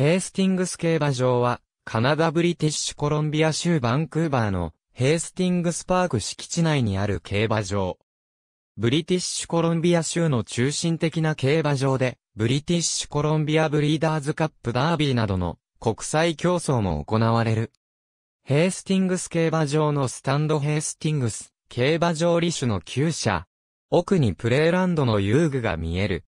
ヘースティングス競馬場は、カナダブリティッシュコロンビア州バンクーバーのヘースティングスパーク敷地内にある競馬場。ブリティッシュコロンビア州の中心的な競馬場で、ブリティッシュコロンビアブリーダーズカップダービーなどの国際競争も行われる。ヘースティングス競馬場のスタンドヘースティングス、競馬場シ種の厩舎。奥にプレーランドの遊具が見える。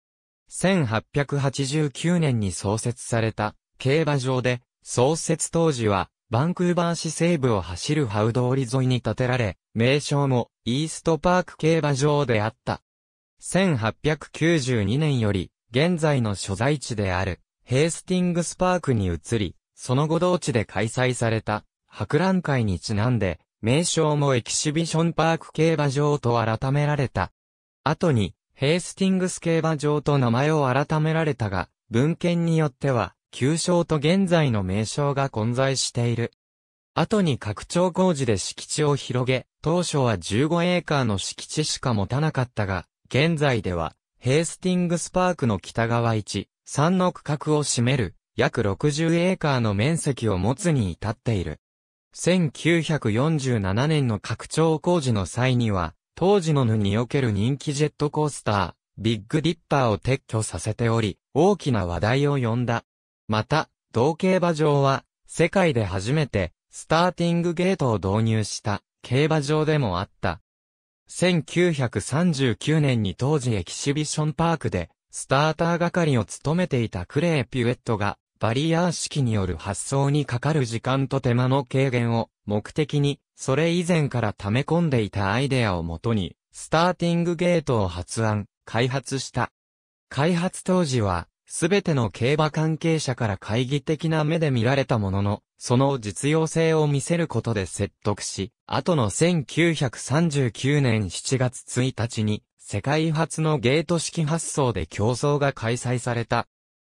1889年に創設された競馬場で、創設当時はバンクーバー市西部を走るハウ通り沿いに建てられ、名称もイーストパーク競馬場であった。1892年より、現在の所在地である、ヘースティングスパークに移り、その後同地で開催された、博覧会にちなんで、名称もエキシビションパーク競馬場と改められた。後に、ヘイスティングス競馬場と名前を改められたが、文献によっては、旧称と現在の名称が混在している。後に拡張工事で敷地を広げ、当初は15エーカーの敷地しか持たなかったが、現在では、ヘイスティングスパークの北側1、3の区画を占める、約60エーカーの面積を持つに至っている。1947年の拡張工事の際には、当時のヌにおける人気ジェットコースター、ビッグディッパーを撤去させており、大きな話題を呼んだ。また、同競馬場は、世界で初めて、スターティングゲートを導入した、競馬場でもあった。1939年に当時エキシビションパークで、スターター係を務めていたクレー・ピュエットが、バリアー式による発送にかかる時間と手間の軽減を目的に、それ以前から溜め込んでいたアイデアをもとに、スターティングゲートを発案、開発した。開発当時は、すべての競馬関係者から懐疑的な目で見られたものの、その実用性を見せることで説得し、後の1939年7月1日に、世界初のゲート式発想で競争が開催された。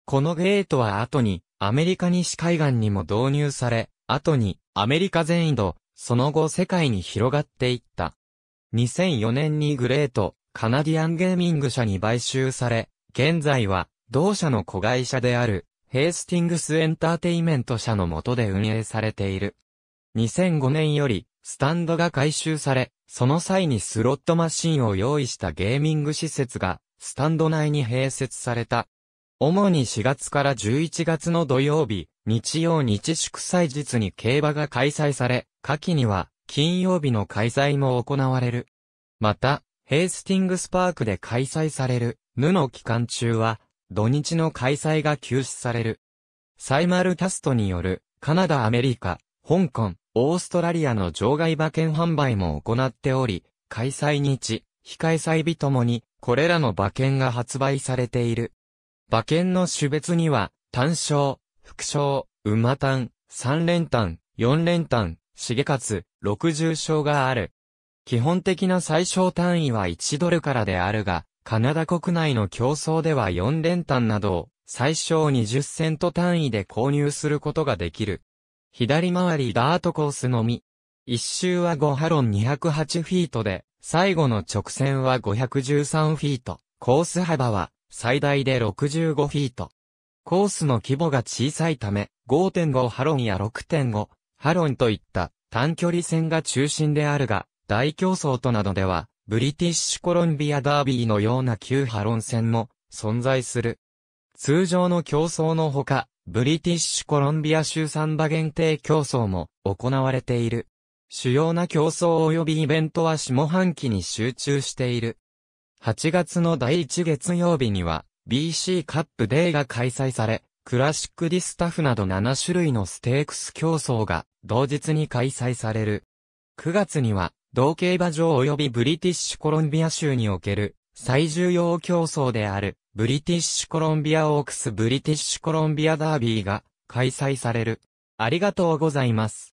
このゲートは後に、アメリカ西海岸にも導入され、後に、アメリカ全土、その後世界に広がっていった。2004年にグレート、カナディアンゲーミング社に買収され、現在は、同社の子会社である、ヘイスティングスエンターテイメント社の下で運営されている。2005年より、スタンドが改修され、その際にスロットマシンを用意したゲーミング施設が、スタンド内に併設された。主に4月から11月の土曜日、日曜日祝祭日に競馬が開催され、夏季には金曜日の開催も行われる。また、ヘイスティングスパークで開催される、ヌの期間中は、土日の開催が休止される。サイマルキャストによる、カナダ、アメリカ、香港、オーストラリアの場外馬券販売も行っており、開催日、非開催日ともに、これらの馬券が発売されている。馬券の種別には、単勝、副将、馬単、三連単、四連単、重勝、六重将がある。基本的な最小単位は1ドルからであるが、カナダ国内の競争では4連単などを最小20セント単位で購入することができる。左回りダートコースのみ。一周は5ハロン208フィートで、最後の直線は513フィート。コース幅は最大で65フィート。コースの規模が小さいため、5.5ハロンや6.5ハロンといった短距離戦が中心であるが、大競争となどでは、ブリティッシュコロンビアダービーのような旧ハロン戦も存在する。通常の競争のほか、ブリティッシュコロンビア州サンバ限定競争も行われている。主要な競争及びイベントは下半期に集中している。8月の第1月曜日には、BC カップデーが開催され、クラシックディスタフなど7種類のステークス競争が同日に開催される。9月には、同競馬場及びブリティッシュコロンビア州における最重要競争であるブリティッシュコロンビアオークスブリティッシュコロンビアダービーが開催される。ありがとうございます。